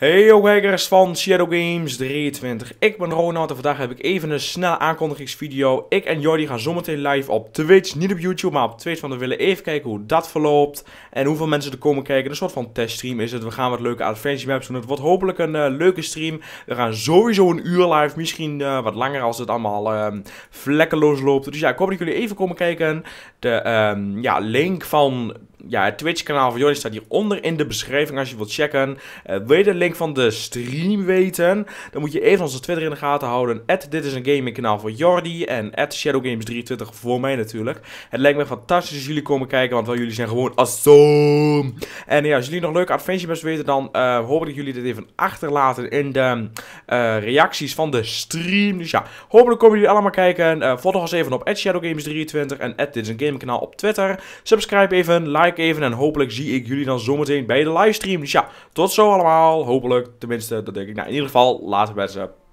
Hey ook kijkers van Shadow Games 23. Ik ben Ronald en vandaag heb ik even een snelle aankondigingsvideo. Ik en Jordi gaan zometeen live op Twitch. Niet op YouTube, maar op Twitch. Want we willen even kijken hoe dat verloopt. En hoeveel mensen er komen kijken. Een soort van teststream is het. We gaan wat leuke adventure maps doen. Het wordt hopelijk een eh, leuke stream. We gaan sowieso een uur live. Misschien eh, wat langer als het allemaal uh, vlekkeloos loopt. Dus ja, ik hoop dat jullie even komen kijken. De ehm, ja, link van ja, het Twitch-kanaal van Jordi staat hieronder in de beschrijving als je wilt checken. Eh, wil je de link van de stream weten? Dan moet je even onze Twitter in de gaten houden. dit is een gaming kanaal voor Jordi. En ShadowGames23 voor mij natuurlijk. Het lijkt me fantastisch als jullie komen kijken, want wel, jullie zijn gewoon awesome. En ja, als jullie nog leuke adventure weten, dan uh, hoop ik jullie dit even achterlaten in de eh, reacties van de stream. Dus ja, hopelijk komen jullie allemaal kijken. volg ons even op ShadowGames23 en dit is een gaming kanaal op Twitter. Subscribe even, like even en hopelijk zie ik jullie dan zometeen bij de livestream. Dus ja, tot zo allemaal. Hopelijk, tenminste, dat denk ik. Nou, in ieder geval, later mensen.